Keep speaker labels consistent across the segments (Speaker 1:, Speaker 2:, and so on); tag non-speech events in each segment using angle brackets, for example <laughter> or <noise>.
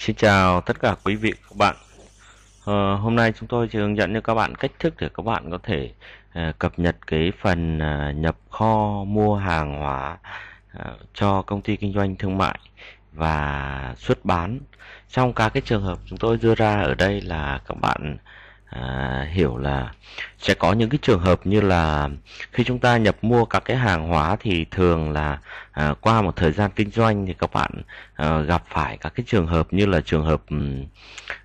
Speaker 1: Xin chào tất cả quý vị các bạn à, Hôm nay chúng tôi sẽ hướng dẫn cho các bạn cách thức để các bạn có thể à, cập nhật cái phần à, nhập kho mua hàng hóa à, cho công ty kinh doanh thương mại và xuất bán trong các cái trường hợp chúng tôi đưa ra ở đây là các bạn à, hiểu là sẽ có những cái trường hợp như là khi chúng ta nhập mua các cái hàng hóa thì thường là à, qua một thời gian kinh doanh thì các bạn à, gặp phải các cái trường hợp như là trường hợp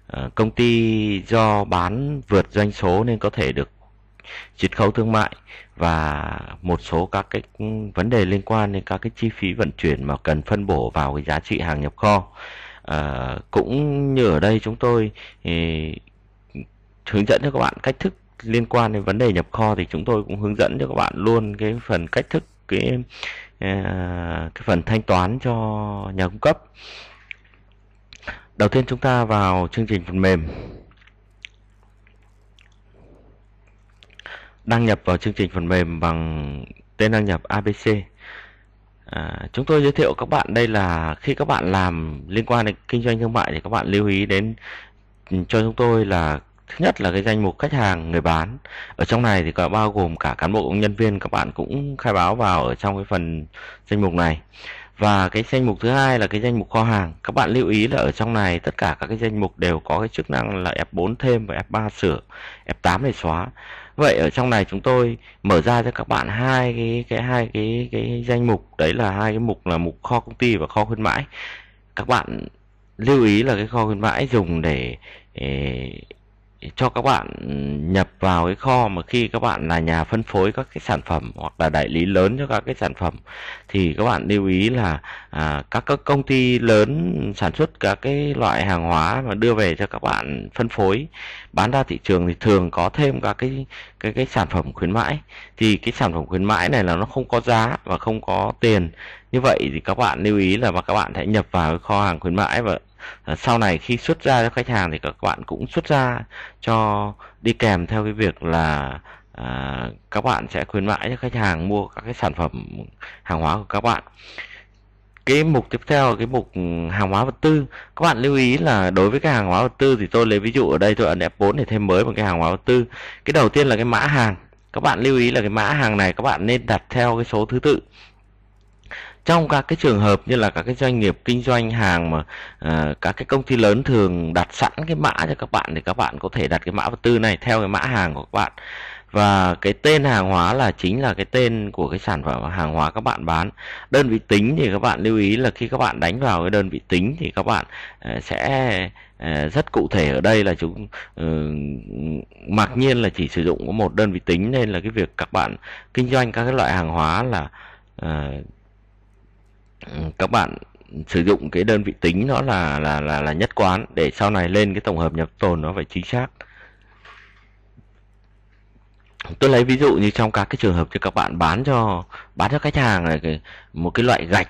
Speaker 1: à, công ty do bán vượt doanh số nên có thể được chiết khấu thương mại và một số các cái vấn đề liên quan đến các cái chi phí vận chuyển mà cần phân bổ vào cái giá trị hàng nhập kho à, cũng như ở đây chúng tôi thì hướng dẫn cho các bạn cách thức liên quan đến vấn đề nhập kho thì chúng tôi cũng hướng dẫn cho các bạn luôn cái phần cách thức cái à, cái phần thanh toán cho nhà cung cấp đầu tiên chúng ta vào chương trình phần mềm đăng nhập vào chương trình phần mềm bằng tên đăng nhập ABC à, chúng tôi giới thiệu các bạn đây là khi các bạn làm liên quan đến kinh doanh thương mại thì các bạn lưu ý đến ừ, cho chúng tôi là Thứ nhất là cái danh mục khách hàng người bán. Ở trong này thì có bao gồm cả cán bộ nhân viên các bạn cũng khai báo vào ở trong cái phần danh mục này. Và cái danh mục thứ hai là cái danh mục kho hàng. Các bạn lưu ý là ở trong này tất cả các cái danh mục đều có cái chức năng là F4 thêm và F3 sửa, F8 để xóa. Vậy ở trong này chúng tôi mở ra cho các bạn hai cái cái hai cái cái danh mục đấy là hai cái mục là mục kho công ty và kho khuyến mãi. Các bạn lưu ý là cái kho khuyến mãi dùng để, để cho các bạn nhập vào cái kho mà khi các bạn là nhà phân phối các cái sản phẩm hoặc là đại lý lớn cho các cái sản phẩm thì các bạn lưu ý là à, các các công ty lớn sản xuất các cái loại hàng hóa mà đưa về cho các bạn phân phối bán ra thị trường thì thường có thêm các cái cái cái sản phẩm khuyến mãi thì cái sản phẩm khuyến mãi này là nó không có giá và không có tiền như vậy thì các bạn lưu ý là mà các bạn hãy nhập vào kho hàng khuyến mãi và Ờ, sau này khi xuất ra cho khách hàng thì các bạn cũng xuất ra cho đi kèm theo cái việc là à, các bạn sẽ khuyến mãi cho khách hàng mua các cái sản phẩm hàng hóa của các bạn cái mục tiếp theo là cái mục ừ, hàng hóa vật tư các bạn lưu ý là đối với cái hàng hóa vật tư thì tôi lấy ví dụ ở đây tôi ấn F4 để thêm mới một cái hàng hóa vật tư cái đầu tiên là cái mã hàng các bạn lưu ý là cái mã hàng này các bạn nên đặt theo cái số thứ tự trong các cái trường hợp như là các cái doanh nghiệp kinh doanh hàng mà uh, các cái công ty lớn thường đặt sẵn cái mã cho các bạn thì các bạn có thể đặt cái mã vật tư này theo cái mã hàng của các bạn và cái tên hàng hóa là chính là cái tên của cái sản phẩm hàng hóa các bạn bán đơn vị tính thì các bạn lưu ý là khi các bạn đánh vào cái đơn vị tính thì các bạn ờ, sẽ ờ, rất cụ thể ở đây là chúng uh, mặc nhiên là chỉ sử dụng có một đơn vị tính nên là cái việc các bạn kinh doanh các cái loại hàng hóa là uh, Ừ, các bạn sử dụng cái đơn vị tính nó là là là là nhất quán để sau này lên cái tổng hợp nhập tồn nó phải chính xác tôi lấy ví dụ như trong các cái trường hợp cho các bạn bán cho bán cho khách hàng này một cái loại gạch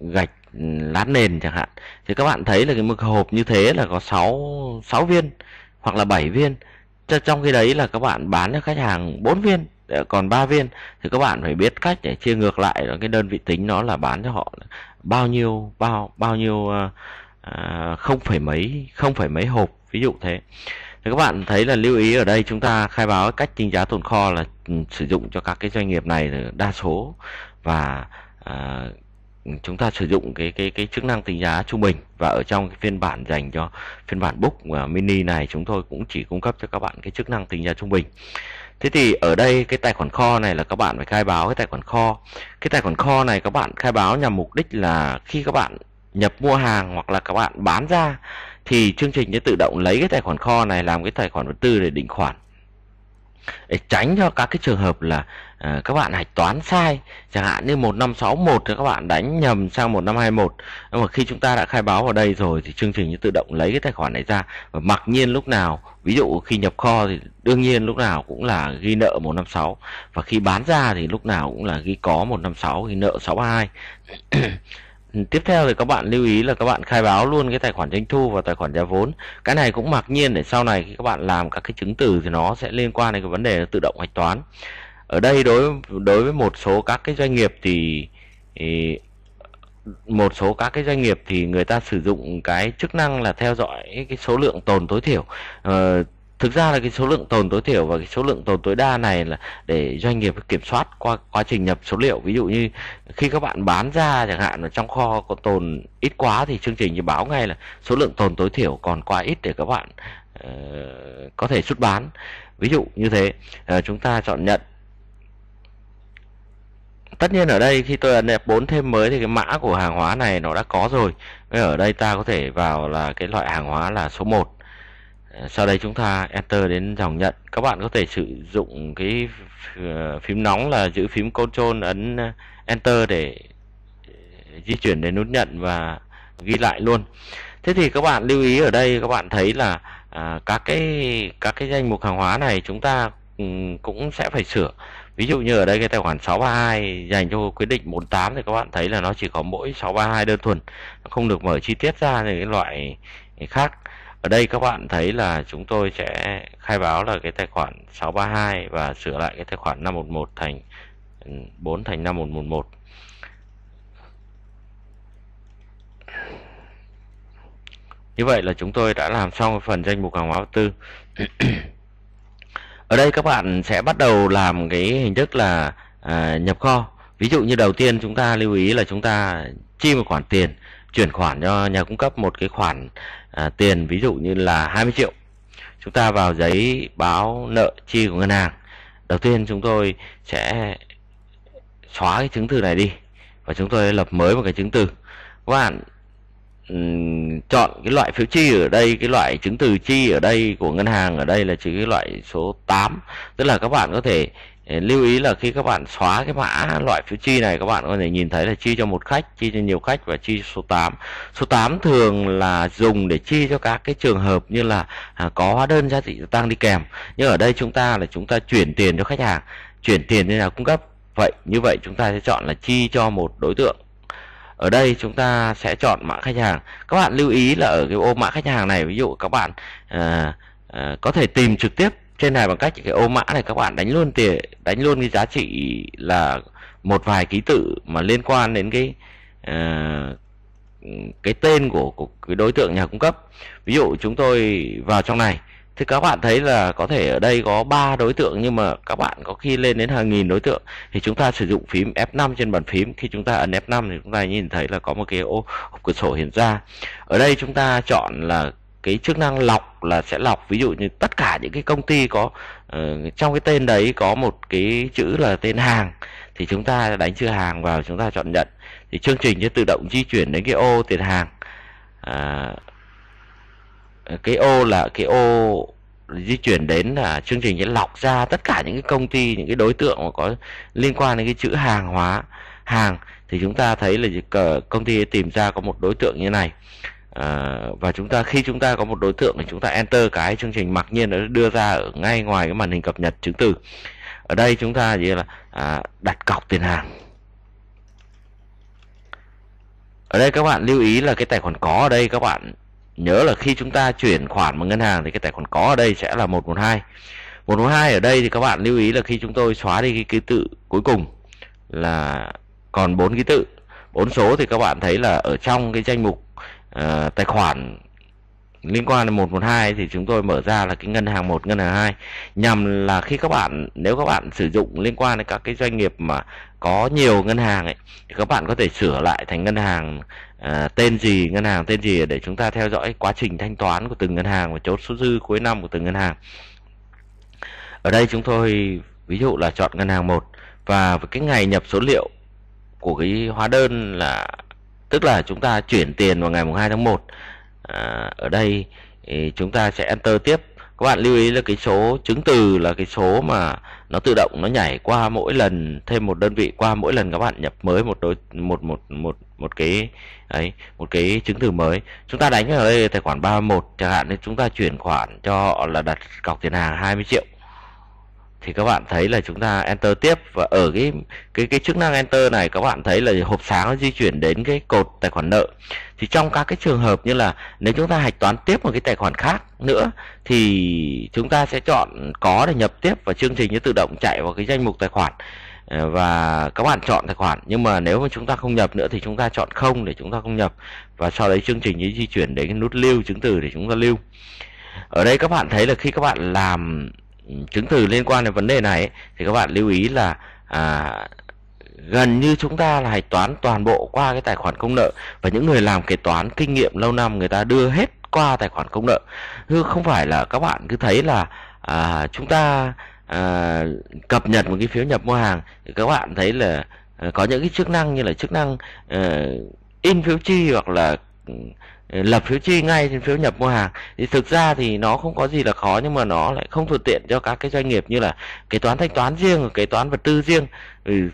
Speaker 1: gạch ừ, lát nền chẳng hạn thì các bạn thấy là cái mực hộp như thế là có 6 6 viên hoặc là 7 viên trong khi đấy là các bạn bán cho khách hàng 4 viên Ờ, còn ba viên thì các bạn phải biết cách để chia ngược lại cái đơn vị tính nó là bán cho họ bao nhiêu bao bao nhiêu à, không phải mấy không phải mấy hộp ví dụ thế thì các bạn thấy là lưu ý ở đây chúng ta khai báo cách tính giá tồn kho là ừ, sử dụng cho các cái doanh nghiệp này đa số và à, chúng ta sử dụng cái cái cái chức năng tính giá trung bình và ở trong cái phiên bản dành cho phiên bản book mini này chúng tôi cũng chỉ cung cấp cho các bạn cái chức năng tính giá trung bình Thế thì ở đây cái tài khoản kho này là các bạn phải khai báo cái tài khoản kho. Cái tài khoản kho này các bạn khai báo nhằm mục đích là khi các bạn nhập mua hàng hoặc là các bạn bán ra thì chương trình sẽ tự động lấy cái tài khoản kho này làm cái tài khoản vật tư để định khoản để tránh cho các cái trường hợp là à, các bạn hạch toán sai chẳng hạn như 1561 thì các bạn đánh nhầm sang 1521 nhưng mà khi chúng ta đã khai báo vào đây rồi thì chương trình tự động lấy cái tài khoản này ra và mặc nhiên lúc nào ví dụ khi nhập kho thì đương nhiên lúc nào cũng là ghi nợ 156 và khi bán ra thì lúc nào cũng là ghi có 156 ghi nợ 62 <clears throat> tiếp theo thì các bạn lưu ý là các bạn khai báo luôn cái tài khoản doanh thu và tài khoản giá vốn cái này cũng mặc nhiên để sau này khi các bạn làm các cái chứng từ thì nó sẽ liên quan đến cái vấn đề tự động hạch toán ở đây đối đối với một số các cái doanh nghiệp thì, thì một số các cái doanh nghiệp thì người ta sử dụng cái chức năng là theo dõi cái số lượng tồn tối thiểu ờ, thực ra là cái số lượng tồn tối thiểu và cái số lượng tồn tối đa này là để doanh nghiệp kiểm soát qua quá trình nhập số liệu ví dụ như khi các bạn bán ra chẳng hạn ở trong kho có tồn ít quá thì chương trình thì báo ngay là số lượng tồn tối thiểu còn quá ít để các bạn uh, có thể xuất bán ví dụ như thế uh, chúng ta chọn nhận tất nhiên ở đây khi tôi ấn F4 thêm mới thì cái mã của hàng hóa này nó đã có rồi ở đây ta có thể vào là cái loại hàng hóa là số 1 sau đây chúng ta enter đến dòng nhận các bạn có thể sử dụng cái ờ, phím nóng là giữ phím control ấn ờ, enter để di chuyển đến nút nhận và ghi lại luôn thế thì các bạn lưu ý ở đây các bạn thấy là à, các cái các cái danh mục hàng hóa này chúng ta ừ, cũng sẽ phải sửa ví dụ như ở đây cái tài khoản 632 dành cho quyết định 48 thì các bạn thấy là nó chỉ có mỗi 632 đơn thuần không được mở chi tiết ra những cái loại khác ở đây các bạn thấy là chúng tôi sẽ khai báo là cái tài khoản 632 và sửa lại cái tài khoản 511 thành 4 ừ, thành 5111 Như vậy là chúng tôi đã làm xong phần danh mục hàng hóa vật tư. Ở đây các bạn sẽ bắt đầu làm cái hình thức là à, nhập kho. Ví dụ như đầu tiên chúng ta lưu ý là chúng ta chi một khoản tiền chuyển khoản cho nhà cung cấp một cái khoản à, tiền ví dụ như là 20 triệu chúng ta vào giấy báo nợ chi của ngân hàng đầu tiên chúng tôi sẽ xóa cái chứng từ này đi và chúng tôi lập mới một cái chứng từ các bạn um, chọn cái loại phiếu chi ở đây cái loại chứng từ chi ở đây của ngân hàng ở đây là chỉ cái loại số 8 tức là các bạn có thể lưu ý là khi các bạn xóa cái mã loại phiếu chi này các bạn có thể nhìn thấy là chi cho một khách chi cho nhiều khách và chi số 8 số 8 thường là dùng để chi cho các cái trường hợp như là à, có hóa đơn giá trị tăng đi kèm nhưng ở đây chúng ta là chúng ta chuyển tiền cho khách hàng chuyển tiền như nhà cung cấp vậy như vậy chúng ta sẽ chọn là chi cho một đối tượng ở đây chúng ta sẽ chọn mã khách hàng các bạn lưu ý là ở cái ô mã khách hàng này ví dụ các bạn à, à, có thể tìm trực tiếp trên này bằng cách cái ô mã này các bạn đánh luôn tiền đánh luôn cái giá trị là một vài ký tự mà liên quan đến cái uh, cái tên của, của cái đối tượng nhà cung cấp ví dụ chúng tôi vào trong này thì các bạn thấy là có thể ở đây có 3 đối tượng nhưng mà các bạn có khi lên đến hàng nghìn đối tượng thì chúng ta sử dụng phím F5 trên bàn phím khi chúng ta ấn F5 thì chúng ta nhìn thấy là có một cái ô hộp cửa sổ hiện ra ở đây chúng ta chọn là cái chức năng lọc là sẽ lọc ví dụ như tất cả những cái công ty có uh, trong cái tên đấy có một cái chữ là tên hàng thì chúng ta đánh chữ hàng vào chúng ta chọn nhận thì chương trình sẽ tự động di chuyển đến cái ô tiền hàng à, cái ô là cái ô di chuyển đến là chương trình sẽ lọc ra tất cả những cái công ty những cái đối tượng mà có liên quan đến cái chữ hàng hóa hàng thì chúng ta thấy là công ty tìm ra có một đối tượng như này à, và chúng ta khi chúng ta có một đối tượng thì chúng ta enter cái chương trình mặc nhiên nó đưa ra ở ngay ngoài cái màn hình cập nhật chứng từ ở đây chúng ta chỉ là à, đặt cọc tiền hàng ở đây các bạn lưu ý là cái tài khoản có ở đây các bạn nhớ là khi chúng ta chuyển khoản vào ngân hàng thì cái tài khoản có ở đây sẽ là 112 112 ở đây thì các bạn lưu ý là khi chúng tôi xóa đi cái ký tự cuối cùng là còn bốn ký tự bốn số thì các bạn thấy là ở trong cái danh mục Ờ, tài khoản liên quan đến 112 thì chúng tôi mở ra là cái ngân hàng 1, ngân hàng 2 nhằm là khi các bạn nếu các bạn sử dụng liên quan đến các cái doanh nghiệp mà có nhiều ngân hàng ấy thì các bạn có thể sửa lại thành ngân hàng à, tên gì, ngân hàng tên gì để chúng ta theo dõi quá trình thanh toán của từng ngân hàng và chốt số dư cuối năm của từng ngân hàng. Ở đây chúng tôi ví dụ là chọn ngân hàng 1 và với cái ngày nhập số liệu của cái hóa đơn là tức là chúng ta chuyển tiền vào ngày mùng 2 tháng 1 à, ở đây thì chúng ta sẽ enter tiếp các bạn lưu ý là cái số chứng từ là cái số mà nó tự động nó nhảy qua mỗi lần thêm một đơn vị qua mỗi lần các bạn nhập mới một đối một một một một cái ấy một cái chứng từ mới chúng ta đánh ở đây tài khoản 31 chẳng hạn nên chúng ta chuyển khoản cho họ là đặt cọc tiền hàng 20 triệu thì các bạn thấy là chúng ta enter tiếp và ở cái cái cái chức năng enter này các bạn thấy là hộp sáng nó di chuyển đến cái cột tài khoản nợ thì trong các cái trường hợp như là nếu chúng ta hạch toán tiếp một cái tài khoản khác nữa thì chúng ta sẽ chọn có để nhập tiếp và chương trình nó tự động chạy vào cái danh mục tài khoản ờ, và các bạn chọn tài khoản nhưng mà nếu mà chúng ta không nhập nữa thì chúng ta chọn không để chúng ta không nhập và sau đấy chương trình ấy di chuyển đến cái nút lưu chứng từ để chúng ta lưu ở đây các bạn thấy là khi các bạn làm chứng từ liên quan đến vấn đề này ấy, thì các bạn lưu ý là à, gần như chúng ta là hạch toán toàn bộ qua cái tài khoản công nợ và những người làm kế toán kinh nghiệm lâu năm người ta đưa hết qua tài khoản công nợ không phải là các bạn cứ thấy là à, chúng ta à, cập nhật một cái phiếu nhập mua hàng thì các bạn thấy là à, có những cái chức năng như là chức năng à, in phiếu chi hoặc là ừ, Ờ, lập phiếu chi ngay trên phiếu nhập mua hàng thì thực ra thì nó không có gì là khó nhưng mà nó lại không thuận tiện cho các cái doanh nghiệp như là kế toán thanh toán riêng kế toán vật tư riêng ừ,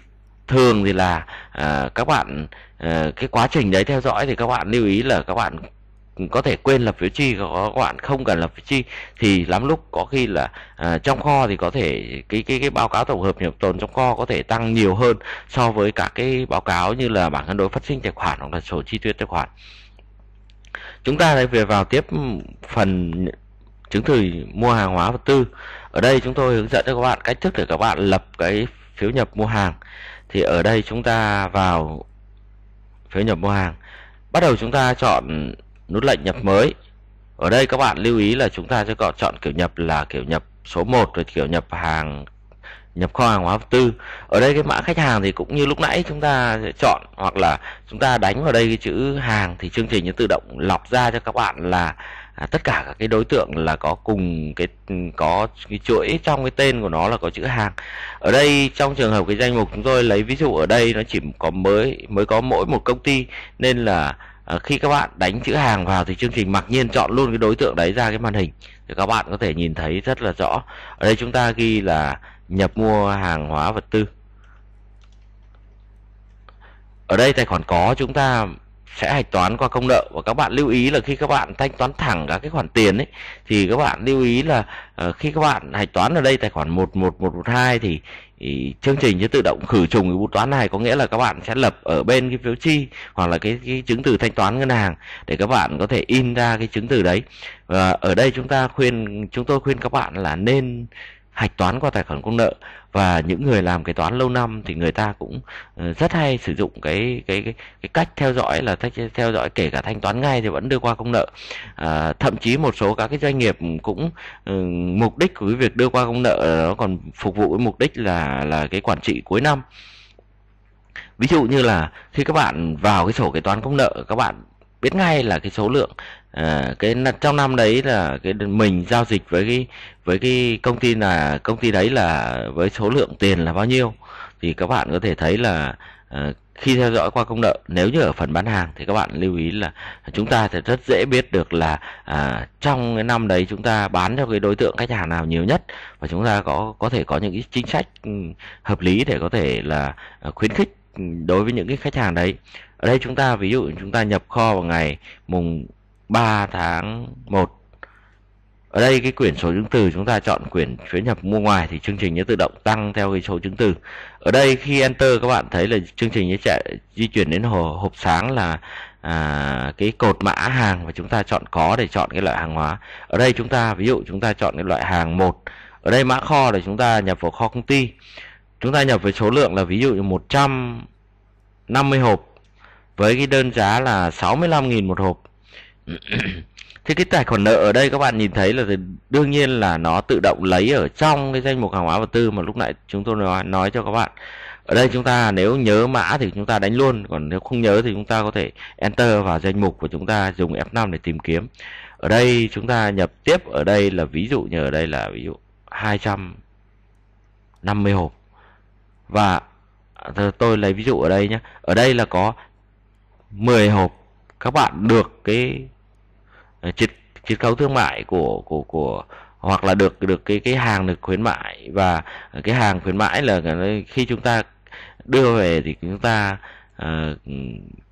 Speaker 1: thường thì là à, các bạn à, cái quá trình đấy theo dõi thì các bạn lưu ý là các bạn có thể quên lập phiếu chi có các bạn không cần lập phiếu chi thì lắm lúc có khi là à, trong kho thì có thể cái cái cái báo cáo tổng hợp nhập tồn trong kho có thể tăng nhiều hơn so với cả cái báo cáo như là bảng cân đối phát sinh tài khoản hoặc là sổ chi tiêu tài khoản Chúng ta lại về vào tiếp phần chứng từ mua hàng hóa vật tư. Ở đây chúng tôi hướng dẫn cho các bạn cách thức để các bạn lập cái phiếu nhập mua hàng. Thì ở đây chúng ta vào phiếu nhập mua hàng. Bắt đầu chúng ta chọn nút lệnh nhập mới. Ở đây các bạn lưu ý là chúng ta sẽ chọn kiểu nhập là kiểu nhập số 1 rồi kiểu nhập hàng nhập kho hàng hóa vật tư ở đây cái mã khách hàng thì cũng như lúc nãy chúng ta chọn hoặc là chúng ta đánh vào đây cái chữ hàng thì chương trình nó tự động lọc ra cho các bạn là à, tất cả các cái đối tượng là có cùng cái có cái chuỗi trong cái tên của nó là có chữ hàng ở đây trong trường hợp cái danh mục chúng tôi lấy ví dụ ở đây nó chỉ có mới mới có mỗi một công ty nên là à, khi các bạn đánh chữ hàng vào thì chương trình mặc nhiên chọn luôn cái đối tượng đấy ra cái màn hình thì các bạn có thể nhìn thấy rất là rõ ở đây chúng ta ghi là nhập mua hàng hóa vật tư ở đây tài khoản có chúng ta sẽ hạch toán qua công nợ và các bạn lưu ý là khi các bạn thanh toán thẳng các cái khoản tiền ấy thì các bạn lưu ý là uh, khi các bạn hạch toán ở đây tài khoản 11112 thì, thì chương trình sẽ tự động khử trùng cái bút toán này có nghĩa là các bạn sẽ lập ở bên cái phiếu chi hoặc là cái, cái chứng từ thanh toán ngân hàng để các bạn có thể in ra cái chứng từ đấy và ở đây chúng ta khuyên chúng tôi khuyên các bạn là nên hạch toán qua tài khoản công nợ và những người làm cái toán lâu năm thì người ta cũng ờ, rất hay sử dụng cái cái cái, cái cách theo dõi là theo dõi kể cả thanh toán ngay thì vẫn đưa qua công nợ à, thậm chí một số các cái doanh nghiệp cũng ừ, mục đích của cái việc đưa qua công nợ nó còn phục vụ cái mục đích là là cái quản trị cuối năm ví dụ như là khi các bạn vào cái sổ kế toán công nợ các bạn biết ngay là cái số lượng à, cái trong năm đấy là cái mình giao dịch với cái với cái công ty là công ty đấy là với số lượng tiền là bao nhiêu thì các bạn có thể thấy là à, khi theo dõi qua công nợ nếu như ở phần bán hàng thì các bạn lưu ý là chúng ta sẽ rất dễ biết được là à, trong cái năm đấy chúng ta bán cho cái đối tượng khách hàng nào nhiều nhất và chúng ta có có thể có những cái chính sách ừ, hợp lý để có thể là à, khuyến khích ừ, đối với những cái khách hàng đấy ở đây chúng ta ví dụ chúng ta nhập kho vào ngày mùng 3 tháng 1 ở đây cái quyển số chứng từ chúng ta chọn quyển chuyến nhập mua ngoài thì chương trình sẽ tự động tăng theo cái số chứng từ ở đây khi enter các bạn thấy là chương trình sẽ chạy di chuyển đến hồ, hộp sáng là à, cái cột mã hàng và chúng ta chọn có để chọn cái loại hàng hóa ở đây chúng ta ví dụ chúng ta chọn cái loại hàng một ở đây mã kho để chúng ta nhập vào kho công ty chúng ta nhập với số lượng là ví dụ 150 hộp với cái đơn giá là 65.000 một hộp. thì cái tài khoản nợ ở đây các bạn nhìn thấy là đương nhiên là nó tự động lấy ở trong cái danh mục hàng hóa vật tư mà lúc nãy chúng tôi nói, nói cho các bạn ở đây chúng ta nếu nhớ mã thì chúng ta đánh luôn còn nếu không nhớ thì chúng ta có thể enter vào danh mục của chúng ta dùng F5 để tìm kiếm ở đây chúng ta nhập tiếp ở đây là ví dụ như ở đây là ví dụ 250 hộp và à, tôi lấy ví dụ ở đây nhé ở đây là có 10 hộp các bạn được cái chiết ờ, chiết khấu thương mại của của của hoặc là được được cái cái hàng được khuyến mại và cái hàng khuyến mãi là khi chúng ta đưa về thì chúng ta uh,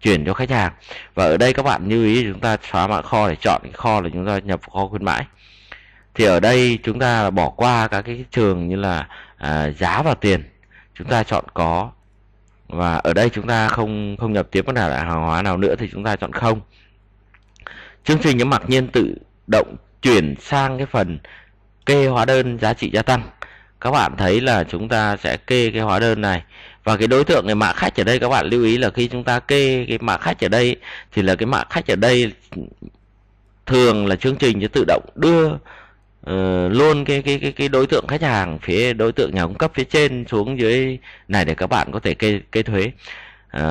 Speaker 1: chuyển cho khách hàng và ở đây các bạn lưu ý chúng ta xóa mã kho để chọn kho là chúng ta nhập kho khuyến mãi thì ở đây chúng ta bỏ qua các cái trường như là uh, giá và tiền chúng ta chọn có và ở đây chúng ta không không nhập tiếp bất cả loại hàng hóa nào nữa thì chúng ta chọn không chương trình nó mặc nhiên tự động chuyển sang cái phần kê hóa đơn giá trị gia tăng các bạn thấy là chúng ta sẽ kê cái hóa đơn này và cái đối tượng này mã khách ở đây các bạn lưu ý là khi chúng ta kê cái mã khách ở đây thì là cái mã khách ở đây thường là chương trình sẽ tự động đưa uh, luôn cái cái cái cái đối tượng khách hàng phía đối tượng nhà cung cấp phía trên xuống dưới này để các bạn có thể kê kê thuế uh,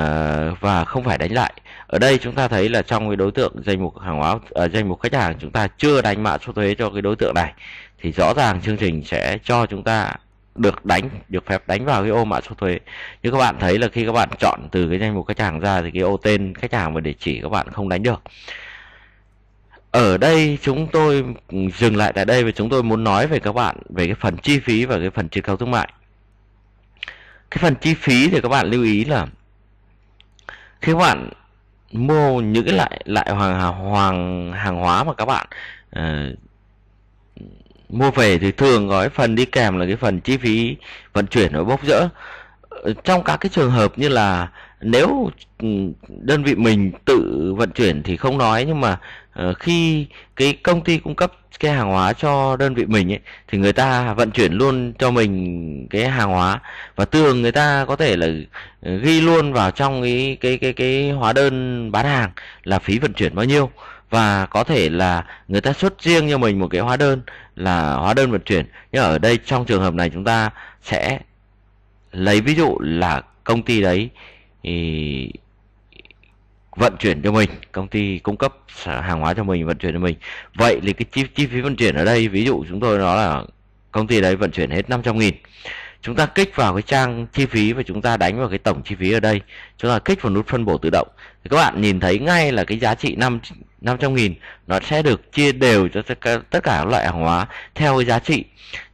Speaker 1: và không phải đánh lại ở đây chúng ta thấy là trong cái đối tượng danh mục hàng hóa uh, danh mục khách hàng chúng ta chưa đánh mã số thuế cho cái đối tượng này thì rõ ràng chương trình sẽ cho chúng ta được đánh được phép đánh vào cái ô mã số thuế như các bạn thấy là khi các bạn chọn từ cái danh mục khách hàng ra thì cái ô tên khách hàng và địa chỉ các bạn không đánh được ở đây chúng tôi dừng lại tại đây và chúng tôi muốn nói về các bạn về cái phần chi phí và cái phần chiết khấu thương mại cái phần chi phí thì các bạn lưu ý là khi các bạn mua những cái loại loại hàng hàng hàng hóa mà các bạn uh, mua về thì thường gói phần đi kèm là cái phần chi phí vận chuyển và bốc rỡ ờ, trong các cái trường hợp như là nếu ừ, đơn vị mình tự vận chuyển thì không nói nhưng mà ờ, khi cái công ty cung cấp cái hàng hóa cho đơn vị mình ấy thì người ta vận chuyển luôn cho mình cái hàng hóa và thường người ta có thể là ờ, ghi luôn vào trong cái cái cái cái hóa đơn bán hàng là phí vận chuyển bao nhiêu và có thể là người ta xuất riêng cho mình một cái hóa đơn là hóa đơn vận chuyển nhưng ở đây trong trường hợp này chúng ta sẽ lấy ví dụ là công ty đấy ý, vận chuyển cho mình công ty cung cấp hàng hóa cho mình vận chuyển cho mình vậy thì cái chi, chi phí vận chuyển ở đây ví dụ chúng tôi nói là công ty đấy vận chuyển hết 500 nghìn chúng ta kích vào cái trang chi phí và chúng ta đánh vào cái tổng chi phí ở đây chúng ta kích vào nút phân bổ tự động thì các bạn nhìn thấy ngay là cái giá trị 5 500 nghìn nó sẽ được chia đều cho tất cả, tất cả các loại hàng hóa theo cái giá trị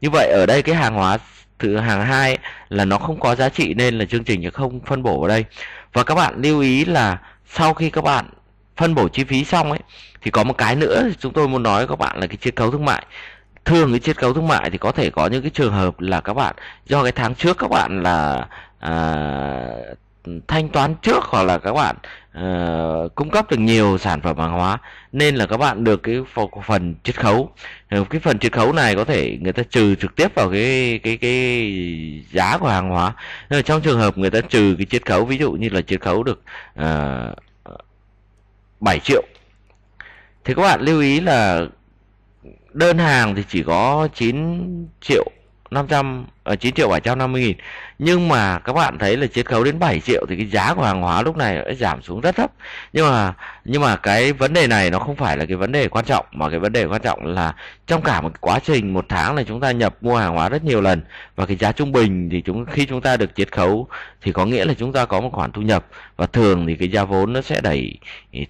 Speaker 1: như vậy ở đây cái hàng hóa thứ hàng hai là nó không có giá trị nên là chương trình sẽ không phân bổ ở đây và các bạn lưu ý là sau khi các bạn phân bổ chi phí xong ấy thì có một cái nữa chúng tôi muốn nói với các bạn là cái chiết cấu thương mại thường cái chiết cấu thương mại thì có thể có những cái trường hợp là các bạn do cái tháng trước các bạn là à, thanh toán trước hoặc là các bạn uh, cung cấp được nhiều sản phẩm hàng hóa nên là các bạn được cái phần chiết khấu ờ, cái phần chiết khấu này có thể người ta trừ trực tiếp vào cái cái cái giá của hàng hóa nên ờ, trong trường hợp người ta trừ cái chiết khấu ví dụ như là chiết khấu được uh, 7 triệu thì các bạn lưu ý là đơn hàng thì chỉ có 9 triệu 500 ở ờ, 9 triệu 750 nghìn nhưng mà các bạn thấy là chiết khấu đến 7 triệu thì cái giá của hàng hóa lúc này đã giảm xuống rất thấp nhưng mà nhưng mà cái vấn đề này nó không phải là cái vấn đề quan trọng mà cái vấn đề quan trọng là trong cả một quá trình một tháng là chúng ta nhập mua hàng hóa rất nhiều lần và cái giá trung bình thì chúng khi chúng ta được chiết khấu thì có nghĩa là chúng ta có một khoản thu nhập và thường thì cái giá vốn nó sẽ đẩy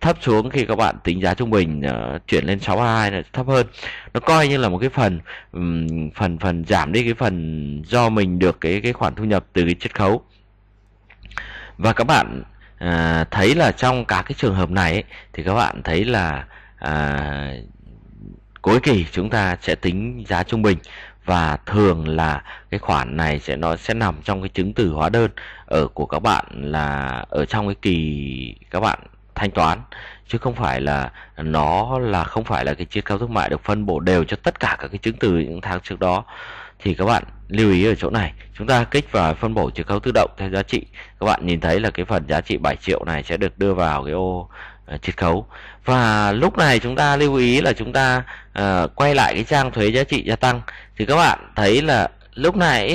Speaker 1: thấp xuống khi các bạn tính giá trung bình ờ, chuyển lên 62 là thấp hơn nó coi như là một cái phần phần phần giảm đi cái phần do mình được cái cái khoản thu nhập từ cái chiết khấu và các bạn à, thấy là trong các cái trường hợp này ấy, thì các bạn thấy là à, cuối kỳ chúng ta sẽ tính giá trung bình và thường là cái khoản này sẽ nó sẽ nằm trong cái chứng từ hóa đơn ở của các bạn là ở trong cái kỳ các bạn thanh toán chứ không phải là nó là không phải là cái chiết khấu thương mại được phân bổ đều cho tất cả các cái chứng từ những tháng trước đó thì các bạn lưu ý ở chỗ này chúng ta kích vào phân bổ chiết khấu tự động theo giá trị các bạn nhìn thấy là cái phần giá trị 7 triệu này sẽ được đưa vào cái ô chiết ờ, khấu và lúc này chúng ta lưu ý là chúng ta uh, quay lại cái trang thuế giá trị gia tăng thì các bạn thấy là lúc này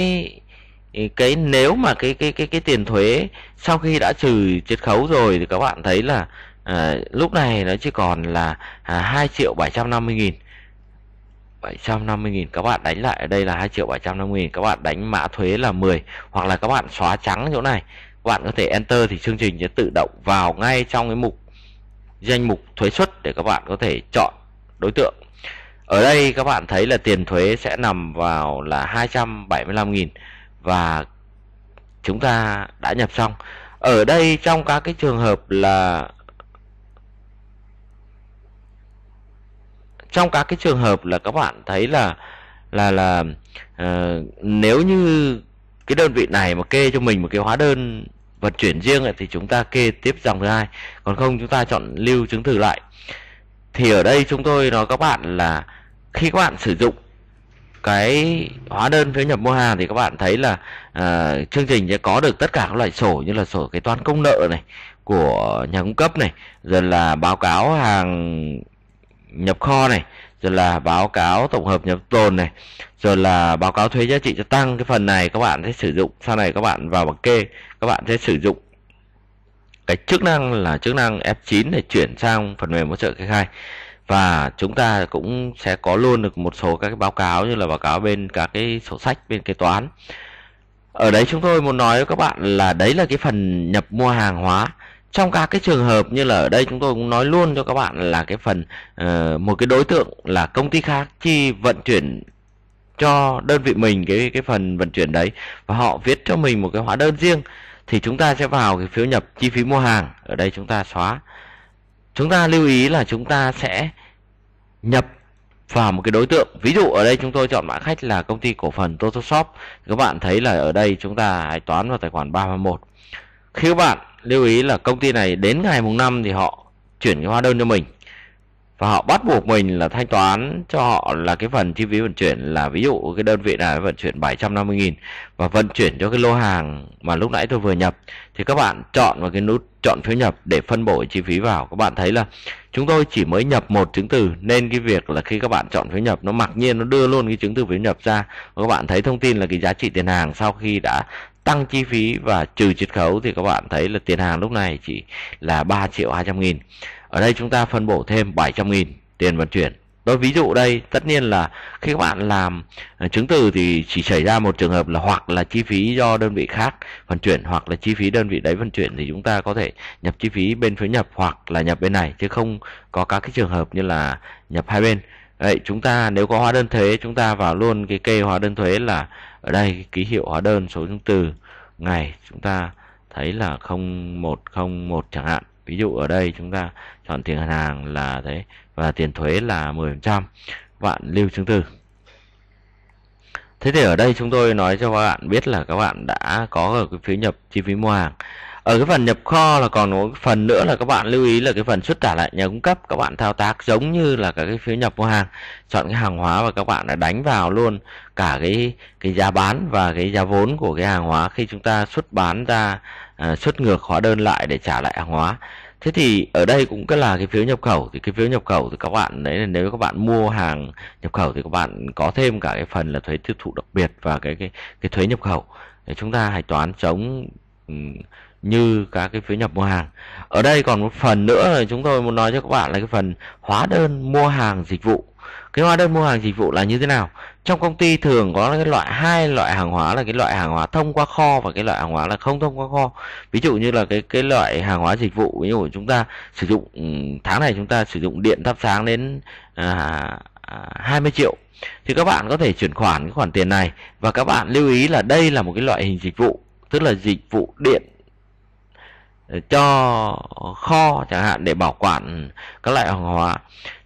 Speaker 1: ừ, cái nếu mà cái cái cái cái tiền thuế sau khi đã trừ chiết khấu rồi thì các bạn thấy là à, lúc này nó chỉ còn là à, 2 triệu 750 nghìn 750.000 các bạn đánh lại ở đây là 2 triệu 750.000 các bạn đánh mã thuế là 10 hoặc là các bạn xóa trắng chỗ này các bạn có thể enter thì chương trình sẽ tự động vào ngay trong cái mục danh mục thuế xuất để các bạn có thể chọn đối tượng ở đây các bạn thấy là tiền thuế sẽ nằm vào là 275.000 và chúng ta đã nhập xong ở đây trong các cái trường hợp là trong các cái trường hợp là các bạn thấy là là là uh, nếu như cái đơn vị này mà kê cho mình một cái hóa đơn vận chuyển riêng ấy, thì chúng ta kê tiếp dòng thứ hai còn không chúng ta chọn lưu chứng từ lại thì ở đây chúng tôi nói các bạn là khi các bạn sử dụng cái hóa đơn thuế nhập mua hàng thì các bạn thấy là à, chương trình sẽ có được tất cả các loại sổ như là sổ kế toán công nợ này của nhà cung cấp này rồi là báo cáo hàng nhập kho này rồi là báo cáo tổng hợp nhập tồn này rồi là báo cáo thuế giá trị cho tăng cái phần này các bạn sẽ sử dụng sau này các bạn vào bảng kê các bạn sẽ sử dụng cái chức năng là chức năng F9 để chuyển sang phần mềm hỗ trợ kê khai và chúng ta cũng sẽ có luôn được một số các cái báo cáo như là báo cáo bên các cái sổ sách bên kế toán ở đấy chúng tôi muốn nói với các bạn là đấy là cái phần nhập mua hàng hóa trong các cái trường hợp như là ở đây chúng tôi cũng nói luôn cho các bạn là cái phần uh, một cái đối tượng là công ty khác chi vận chuyển cho đơn vị mình cái cái phần vận chuyển đấy và họ viết cho mình một cái hóa đơn riêng thì chúng ta sẽ vào cái phiếu nhập chi phí mua hàng ở đây chúng ta xóa chúng ta lưu ý là chúng ta sẽ nhập vào một cái đối tượng ví dụ ở đây chúng tôi chọn mã khách là công ty cổ phần Totoshop các bạn thấy là ở đây chúng ta hãy toán vào tài khoản 331 khi các bạn lưu ý là công ty này đến ngày mùng 5 thì họ chuyển cái hóa đơn cho mình và họ bắt buộc mình là thanh toán cho họ là cái phần chi phí vận chuyển là ví dụ cái đơn vị này vận chuyển 750.000 và vận chuyển cho cái lô hàng mà lúc nãy tôi vừa nhập thì các bạn chọn vào cái nút chọn phiếu nhập để phân bổ chi phí vào các bạn thấy là chúng tôi chỉ mới nhập một chứng từ nên cái việc là khi các bạn chọn phiếu nhập nó mặc nhiên nó đưa luôn cái chứng từ phiếu nhập ra và các bạn thấy thông tin là cái giá trị tiền hàng sau khi đã tăng chi phí và trừ chiết khấu thì các bạn thấy là tiền hàng lúc này chỉ là 3 triệu 200 nghìn ở đây chúng ta phân bổ thêm 700 nghìn tiền vận chuyển Tôi ví dụ đây, tất nhiên là khi các bạn làm ờ, chứng từ thì chỉ xảy ra một trường hợp là hoặc là chi phí do đơn vị khác vận chuyển hoặc là chi phí đơn vị đấy vận chuyển thì chúng ta có thể nhập chi phí bên phía nhập hoặc là nhập bên này chứ không có các cái trường hợp như là nhập hai bên. Đấy, chúng ta nếu có hóa đơn thuế chúng ta vào luôn cái kê hóa đơn thuế là ở đây ký hiệu hóa đơn số chứng từ ngày chúng ta thấy là 0101 chẳng hạn ví dụ ở đây chúng ta chọn tiền hàng là thế và tiền thuế là 10% vạn lưu chứng từ thế thì ở đây chúng tôi nói cho các bạn biết là các bạn đã có ở cái phiếu nhập chi phí mua hàng ở cái phần nhập kho là còn một phần nữa là các bạn lưu ý là cái phần xuất trả lại nhà cung cấp các bạn thao tác giống như là cả cái phiếu nhập mua hàng chọn cái hàng hóa và các bạn đã đánh vào luôn cả cái cái giá bán và cái giá vốn của cái hàng hóa khi chúng ta xuất bán ra à, xuất ngược hóa đơn lại để trả lại hàng hóa thế thì ở đây cũng cái là cái phiếu nhập khẩu thì cái phiếu nhập khẩu thì các bạn đấy là nếu các bạn mua hàng nhập khẩu thì các bạn có thêm cả cái phần là thuế tiêu thụ đặc biệt và cái cái cái thuế nhập khẩu để chúng ta hạch toán chống như các cái phiếu nhập mua hàng. Ở đây còn một phần nữa là chúng tôi muốn nói cho các bạn là cái phần hóa đơn mua hàng dịch vụ. Cái hóa đơn mua hàng dịch vụ là như thế nào? Trong công ty thường có cái loại hai loại hàng hóa là cái loại hàng hóa thông qua kho và cái loại hàng hóa là không thông qua kho. Ví dụ như là cái cái loại hàng hóa dịch vụ ví dụ chúng ta sử dụng ừ, tháng này chúng ta sử dụng điện thắp sáng đến à, 20 à, triệu thì các bạn có thể chuyển khoản cái khoản tiền này và các bạn lưu ý là đây là một cái loại hình dịch vụ tức là dịch vụ điện cho kho chẳng hạn để bảo quản các loại hàng hóa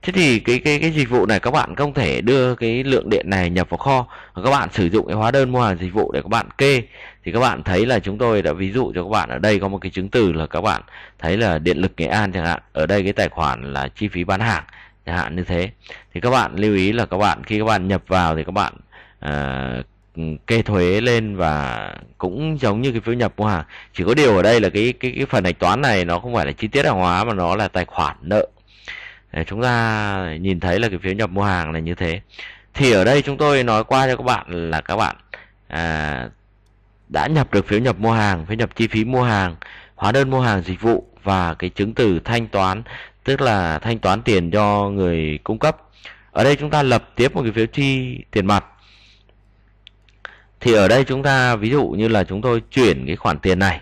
Speaker 1: thế thì cái cái cái dịch vụ này các bạn không thể đưa cái lượng điện này nhập vào kho các bạn sử dụng cái hóa đơn mua hàng dịch vụ để các bạn kê thì các bạn thấy là chúng tôi đã ví dụ cho các bạn ở đây có một cái chứng từ là các bạn thấy là điện lực nghệ an chẳng hạn ở đây cái tài khoản là chi phí bán hàng chẳng hạn như thế thì các bạn lưu ý là các bạn khi các bạn nhập vào thì các bạn uh, kê thuế lên và cũng giống như cái phiếu nhập mua hàng chỉ có điều ở đây là cái cái cái phần hạch toán này nó không phải là chi tiết hàng hóa mà nó là tài khoản nợ để chúng ta nhìn thấy là cái phiếu nhập mua hàng này như thế thì ở đây chúng tôi nói qua cho các bạn là các bạn à, đã nhập được phiếu nhập mua hàng phiếu nhập chi phí mua hàng hóa đơn mua hàng dịch vụ và cái chứng từ thanh toán tức là thanh toán tiền cho người cung cấp ở đây chúng ta lập tiếp một cái phiếu chi tiền mặt thì ở đây chúng ta ví dụ như là chúng tôi chuyển cái khoản tiền này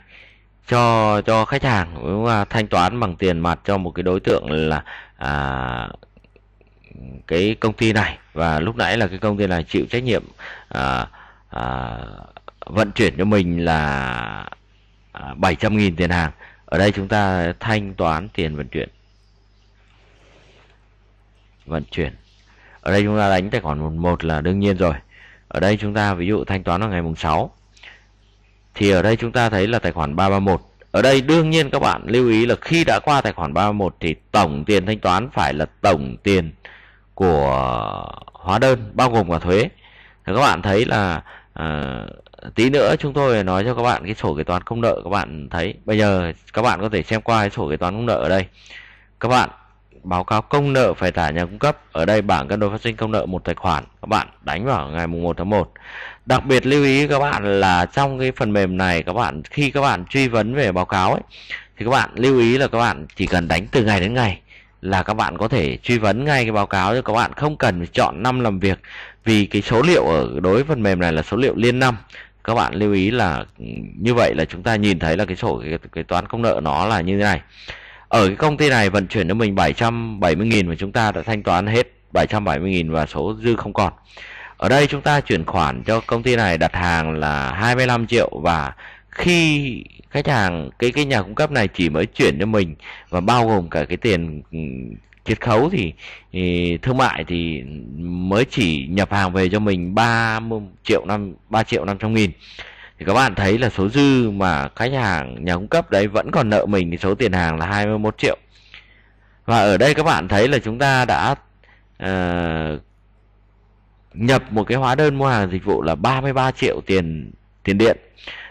Speaker 1: cho cho khách hàng đúng không? thanh toán bằng tiền mặt cho một cái đối tượng là à, cái công ty này và lúc nãy là cái công ty này chịu trách nhiệm à, à, vận chuyển cho mình là 700.000 à, tiền hàng ở đây chúng ta thanh toán tiền vận chuyển vận chuyển ở đây chúng ta đánh tài khoản 11 là đương nhiên rồi ở đây chúng ta ví dụ thanh toán vào ngày mùng 6 thì ở đây chúng ta thấy là tài khoản 331 ở đây đương nhiên các bạn lưu ý là khi đã qua tài khoản 31 thì tổng tiền thanh toán phải là tổng tiền của hóa đơn bao gồm cả thuế. Thì các bạn thấy là à, tí nữa chúng tôi nói cho các bạn cái sổ kế toán công nợ các bạn thấy. Bây giờ các bạn có thể xem qua cái sổ kế toán công nợ ở đây. Các bạn báo cáo công nợ phải trả nhà cung cấp. Ở đây bảng cân đối phát sinh công nợ một tài khoản. Các bạn đánh vào ngày mùng 1 tháng 1. Đặc biệt lưu ý các bạn là trong cái phần mềm này các bạn khi các bạn truy vấn về báo cáo ấy thì các bạn lưu ý là các bạn chỉ cần đánh từ ngày đến ngày là các bạn có thể truy vấn ngay cái báo cáo cho các bạn không cần phải chọn năm làm việc vì cái số liệu ở đối phần mềm này là số liệu liên năm các bạn lưu ý là như vậy là chúng ta nhìn thấy là cái sổ cái, cái toán công nợ nó là như thế này ở cái công ty này vận chuyển cho mình 770.000 và chúng ta đã thanh toán hết 770.000 và số dư không còn ở đây chúng ta chuyển khoản cho công ty này đặt hàng là 25 triệu và khi khách hàng cái cái nhà cung cấp này chỉ mới chuyển cho mình và bao gồm cả cái tiền chiết ừ, khấu thì, thì thương mại thì mới chỉ nhập hàng về cho mình 3 triệu năm 3 triệu 500 nghìn thì các bạn thấy là số dư mà khách hàng nhà cung cấp đấy vẫn còn nợ mình thì số tiền hàng là 21 triệu và ở đây các bạn thấy là chúng ta đã uh, nhập một cái hóa đơn mua hàng dịch vụ là 33 triệu tiền tiền điện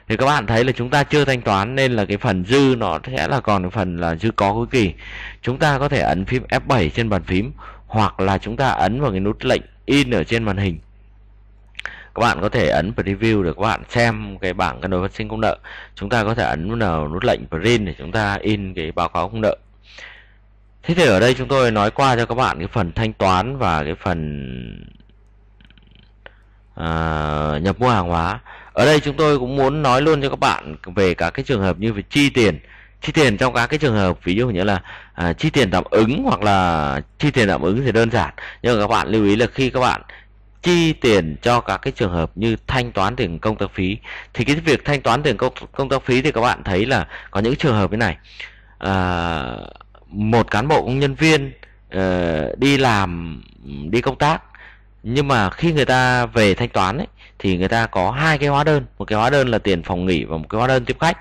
Speaker 1: thì các bạn thấy là chúng ta chưa thanh toán nên là cái phần dư nó sẽ là còn phần là dư có cuối kỳ chúng ta có thể ấn phím F7 trên bàn phím hoặc là chúng ta ấn vào cái nút lệnh in ở trên màn hình các bạn có thể ấn preview để các bạn xem cái bảng cân đối phát sinh công nợ chúng ta có thể ấn vào nút lệnh print để chúng ta in cái báo cáo công nợ thế thì ở đây chúng tôi nói qua cho các bạn cái phần thanh toán và cái phần à, nhập mua hàng hóa ở đây chúng tôi cũng muốn nói luôn cho các bạn về các cái trường hợp như về chi tiền chi tiền trong các cái trường hợp ví dụ như là à, chi tiền tạm ứng hoặc là chi tiền tạm ứng thì đơn giản nhưng mà các bạn lưu ý là khi các bạn chi tiền cho các cái trường hợp như thanh toán tiền công tác phí thì cái việc thanh toán tiền công công tác phí thì các bạn thấy là có những trường hợp như này à, một cán bộ công nhân viên uh, đi làm đi công tác nhưng mà khi người ta về thanh toán ấy, thì người ta có hai cái hóa đơn một cái hóa đơn là tiền phòng nghỉ và một cái hóa đơn tiếp khách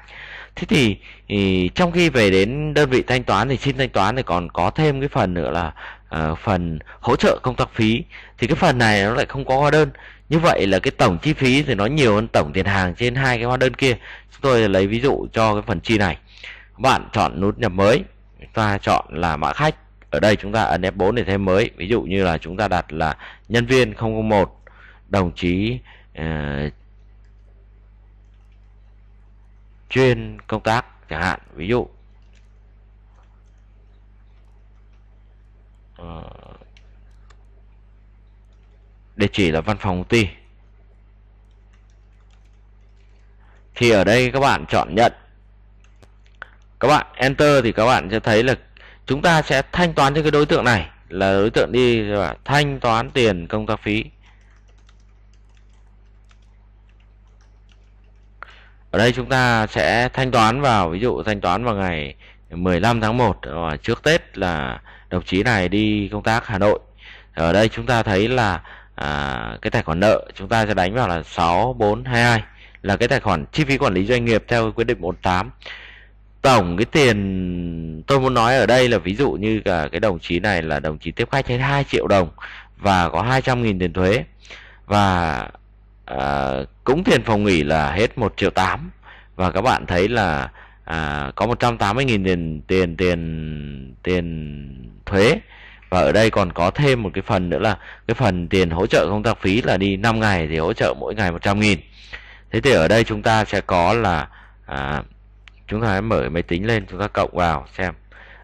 Speaker 1: thế thì, thì trong khi về đến đơn vị thanh toán thì xin thanh toán thì còn có thêm cái phần nữa là Ờ, phần hỗ trợ công tác phí thì cái phần này nó lại không có hóa đơn như vậy là cái tổng chi phí thì nó nhiều hơn tổng tiền hàng trên hai cái hóa đơn kia chúng tôi lấy ví dụ cho cái phần chi này bạn chọn nút nhập mới ta chọn là mã khách ở đây chúng ta ấn F4 để thêm mới ví dụ như là chúng ta đặt là nhân viên 001 đồng chí uh, chuyên công tác chẳng hạn ví dụ Ờ, địa chỉ là văn phòng công ty thì ở đây các bạn chọn nhận các bạn enter thì các bạn sẽ thấy là chúng ta sẽ thanh toán cho cái đối tượng này là đối tượng đi và thanh toán tiền công tác phí ở đây chúng ta sẽ thanh toán vào ví dụ thanh toán vào ngày 15 tháng 1 ờ, trước Tết là đồng chí này đi công tác Hà Nội ở đây chúng ta thấy là à, cái tài khoản nợ chúng ta sẽ đánh vào là 6422 là cái tài khoản chi phí quản lý doanh nghiệp theo quyết định 48 tổng cái tiền tôi muốn nói ở đây là ví dụ như cả cái đồng chí này là đồng chí tiếp khách hết 2 triệu đồng và có 200.000 tiền thuế và à, cũng tiền phòng nghỉ là hết 1 triệu 8 và các bạn thấy là à, có 180.000 tiền tiền tiền tiền thuế và ở đây còn có thêm một cái phần nữa là cái phần tiền hỗ trợ công tác phí là đi 5 ngày thì hỗ trợ mỗi ngày 100.000 thế thì ở đây chúng ta sẽ có là à, chúng ta mở máy tính lên chúng ta cộng vào xem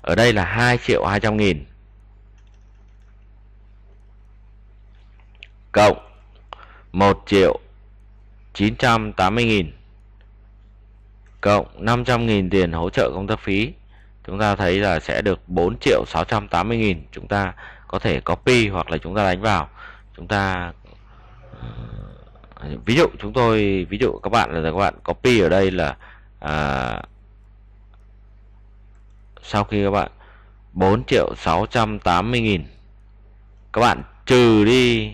Speaker 1: ở đây là 2 triệu 200 nghìn cộng 1 triệu 980 nghìn cộng 500.000 tiền hỗ trợ công tác phí chúng ta thấy là sẽ được 4 triệu 680.000 chúng ta có thể copy hoặc là chúng ta đánh vào chúng ta ờ, ví dụ chúng tôi ví dụ các bạn là các bạn copy ở đây là à, sau khi các bạn 4 triệu 680 nghìn các bạn trừ đi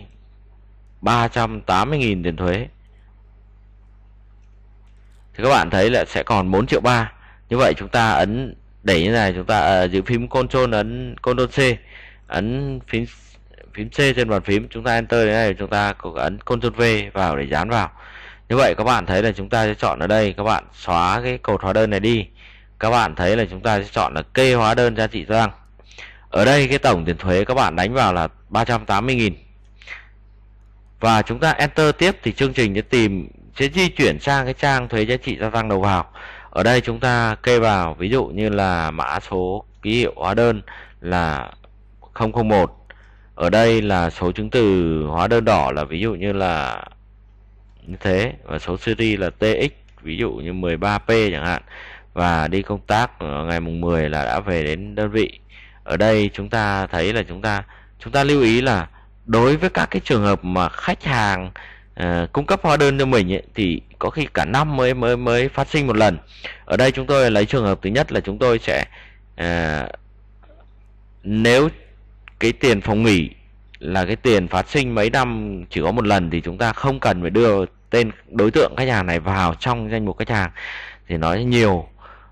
Speaker 1: 380 nghìn tiền thuế thì các bạn thấy là sẽ còn 4 triệu ba như vậy chúng ta ấn đẩy như này chúng ta uh, giữ phím control ấn Ctrl C ấn phím phím C trên bàn phím chúng ta enter đến này chúng ta có ấn Ctrl V vào để dán vào như vậy các bạn thấy là chúng ta sẽ chọn ở đây các bạn xóa cái cột hóa đơn này đi các bạn thấy là chúng ta sẽ chọn là kê hóa đơn giá trị gia tăng ở đây cái tổng tiền thuế các bạn đánh vào là 380.000 và chúng ta enter tiếp thì chương trình sẽ tìm sẽ di chuyển sang cái trang thuế giá trị gia tăng đầu vào ở đây chúng ta kê vào ví dụ như là mã số ký hiệu hóa đơn là 001 ở đây là số chứng từ hóa đơn đỏ là ví dụ như là như thế và số series là TX ví dụ như 13P chẳng hạn và đi công tác ngày mùng 10 là đã về đến đơn vị ở đây chúng ta thấy là chúng ta chúng ta lưu ý là đối với các cái trường hợp mà khách hàng uh, cung cấp hóa đơn cho mình ấy, thì có khi cả năm mới mới mới phát sinh một lần ở đây chúng tôi lấy trường hợp thứ nhất là chúng tôi sẽ uh, nếu cái tiền phòng nghỉ là cái tiền phát sinh mấy năm chỉ có một lần thì chúng ta không cần phải đưa tên đối tượng khách hàng này vào trong danh mục khách hàng thì nói nhiều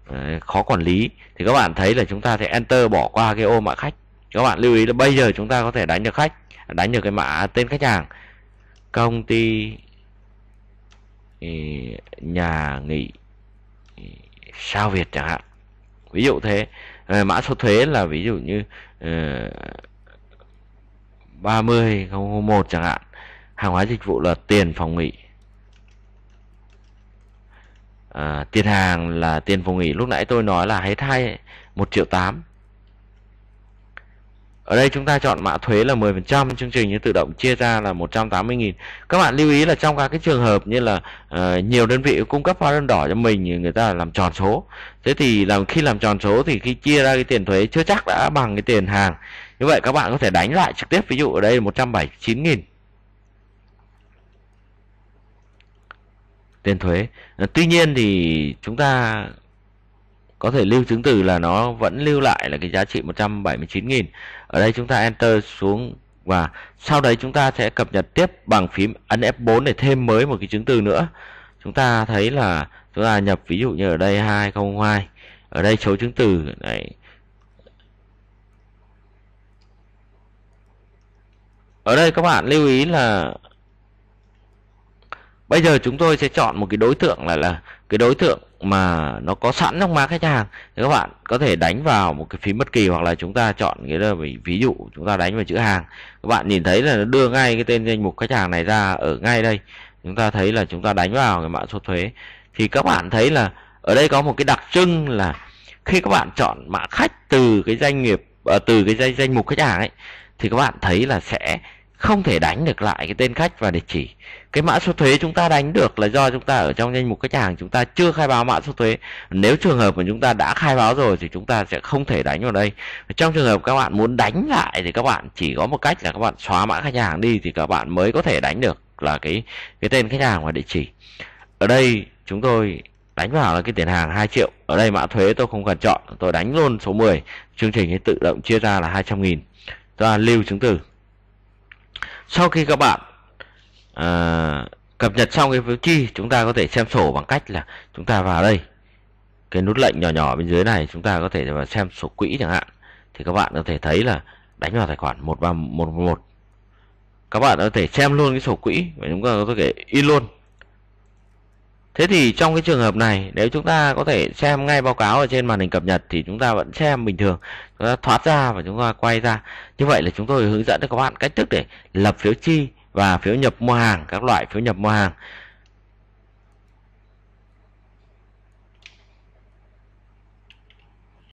Speaker 1: ờ, khó quản lý thì các bạn thấy là chúng ta sẽ enter bỏ qua cái ô mã khách các bạn lưu ý là bây giờ chúng ta có thể đánh được khách đánh được cái mã tên khách hàng công ty nhà nghỉ sao Việt chẳng hạn ví dụ thế ờ, mã số thuế là ví dụ như ờ, ba mươi một chẳng hạn hàng hóa dịch vụ là tiền phòng nghỉ à, tiền hàng là tiền phòng nghỉ lúc nãy tôi nói là hết thay một triệu tám ở đây chúng ta chọn mã thuế là 10%, chương trình sẽ tự động chia ra là 180.000. Các bạn lưu ý là trong các cái trường hợp như là uh, nhiều đơn vị cung cấp hóa đơn đỏ cho mình người ta làm tròn số. Thế thì làm khi làm tròn số thì khi chia ra cái tiền thuế chưa chắc đã bằng cái tiền hàng. Như vậy các bạn có thể đánh lại trực tiếp ví dụ ở đây là 179.000. tiền thuế. Ờ, tuy nhiên thì chúng ta có thể lưu chứng từ là nó vẫn lưu lại là cái giá trị 179.000 ở đây chúng ta enter xuống và sau đấy chúng ta sẽ cập nhật tiếp bằng phím ấn F4 để thêm mới một cái chứng từ nữa chúng ta thấy là chúng ta nhập ví dụ như ở đây 2002 ở đây số chứng từ này ở đây các bạn lưu ý là bây giờ chúng tôi sẽ chọn một cái đối tượng là là cái đối tượng mà nó có sẵn trong mã khách hàng thì các bạn có thể đánh vào một cái phím bất kỳ hoặc là chúng ta chọn cái là ví dụ chúng ta đánh vào chữ hàng các bạn nhìn thấy là nó đưa ngay cái tên danh mục khách hàng này ra ở ngay đây chúng ta thấy là chúng ta đánh vào cái mã số thuế thì các bạn thấy là ở đây có một cái đặc trưng là khi các bạn chọn mã khách từ cái doanh nghiệp à, từ cái danh, danh mục khách hàng ấy thì các bạn thấy là sẽ không thể đánh được lại cái tên khách và địa chỉ cái mã số thuế chúng ta đánh được là do chúng ta ở trong danh mục khách hàng chúng ta chưa khai báo mã số thuế nếu trường hợp mà chúng ta đã khai báo rồi thì chúng ta sẽ không thể đánh vào đây trong trường hợp các bạn muốn đánh lại thì các bạn chỉ có một cách là các bạn xóa mã khách hàng đi thì các bạn mới có thể đánh được là cái cái tên khách hàng và địa chỉ ở đây chúng tôi đánh vào là cái tiền hàng 2 triệu ở đây mã thuế tôi không cần chọn tôi đánh luôn số 10 chương trình tự động chia ra là 200.000 ta lưu chứng từ sau khi các bạn à, cập nhật xong cái phiếu chi chúng ta có thể xem sổ bằng cách là chúng ta vào đây cái nút lệnh nhỏ nhỏ bên dưới này chúng ta có thể vào xem sổ quỹ chẳng hạn thì các bạn có thể thấy là đánh vào tài khoản 1311 các bạn có thể xem luôn cái sổ quỹ và chúng ta có thể in luôn thế thì trong cái trường hợp này nếu chúng ta có thể xem ngay báo cáo ở trên màn hình cập nhật thì chúng ta vẫn xem bình thường chúng ta thoát ra và chúng ta quay ra như vậy là chúng tôi hướng dẫn cho các bạn cách thức để lập phiếu chi và phiếu nhập mua hàng các loại phiếu nhập mua hàng